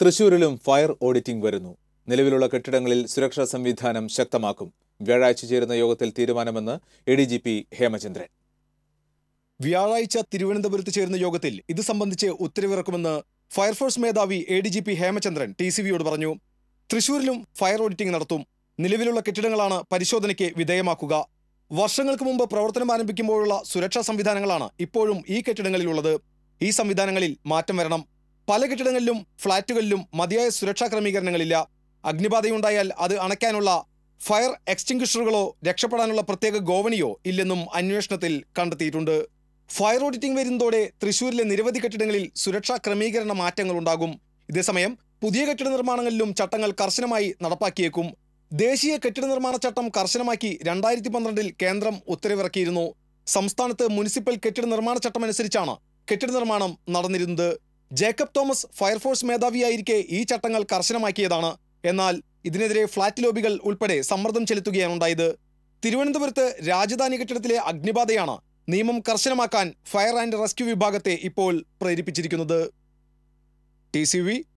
തൃശൂരിലും fire auditing വരുന്നു നിലവിലുള്ള കെട്ടിടങ്ങളിൽ സുരക്ഷാ സംവിധാനം ശക്തമാക്കും വ്യാഴാഴ്ച ചേരുന്ന യോഗത്തിൽ തീരുമാനമെന്ന് A D G P Hemachandran വ്യാഴാഴ്ച തിരുവനന്തപുരത്ത് ചേരുന്ന യോഗത്തിൽ ഇത് സംബന്ധിച്ച് ഉത്തരവിറക്കുമെന്ന് ഫയർഫോഴ്സ് മേധാവി A D G P Hemachandran T C വിയോട് പറഞ്ഞു തൃശൂരിലും ഫയർ ഓഡിറ്റിംഗ് നടത്തും നിലവിലുള്ള കെട്ടിടങ്ങളാണ് പരിശോധനയ്ക്ക് വിധേയമാക്കുക വർഷങ്ങൾക്ക് മുമ്പ് പ്രവർത്തനം ആരംഭിക്കുമ്പോഴുള്ള സുരക്ഷാ സംവിധാനങ്ങളാണ് ഇപ്പോഴും ഈ കെട്ടിടങ്ങളിലുള്ളത് ഈ സംവിധാനങ്ങളിൽ മാറ്റം വരണം പല കെട്ടിടങ്ങളിലും ഫ്ളാറ്റുകളിലും മതിയായ സുരക്ഷാ ക്രമീകരണങ്ങളില്ല അഗ്നിബാധയുണ്ടായാൽ അത് അണയ്ക്കാനുള്ള ഫയർ എക്സ്റ്റിങ്ക്വിഷറുകളോ രക്ഷപ്പെടാനുള്ള പ്രത്യേക ഗോവണിയോ ഇല്ലെന്നും അന്വേഷണത്തിൽ കണ്ടെത്തിയിട്ടുണ്ട് ഫയർ ഓഡിറ്റിംഗ് വരുന്നതോടെ തൃശൂരിലെ നിരവധി കെട്ടിടങ്ങളിൽ സുരക്ഷാ ക്രമീകരണ മാറ്റങ്ങൾ ഉണ്ടാകും ഇതേസമയം പുതിയ കെട്ടിട നിർമ്മാണങ്ങളിലും ചട്ടങ്ങൾ കർശനമായി നടപ്പാക്കിയേക്കും ദേശീയ കെട്ടിട നിർമ്മാണ ചട്ടം കർശനമാക്കി രണ്ടായിരത്തി പന്ത്രണ്ടിൽ കേന്ദ്രം ഉത്തരവിറക്കിയിരുന്നു സംസ്ഥാനത്ത് മുനിസിപ്പൽ കെട്ടിട നിർമ്മാണ ചട്ടം അനുസരിച്ചാണ് കെട്ടിട നിർമ്മാണം നടന്നിരുന്നത് ജേക്കബ് തോമസ് ഫയർഫോഴ്സ് മേധാവിയായിരിക്കെ ഈ ചട്ടങ്ങൾ കർശനമാക്കിയതാണ് എന്നാൽ ഇതിനെതിരെ ഫ്ളാറ്റ് ലോബികൾ ഉൾപ്പെടെ സമ്മർദ്ദം ചെലുത്തുകയാണുണ്ടായത് തിരുവനന്തപുരത്ത് രാജധാനി കെട്ടിടത്തിലെ അഗ്നിബാധയാണ് നിയമം കർശനമാക്കാൻ ഫയർ ആൻഡ് റെസ്ക്യൂ വിഭാഗത്തെ ഇപ്പോൾ പ്രേരിപ്പിച്ചിരിക്കുന്നത് ടി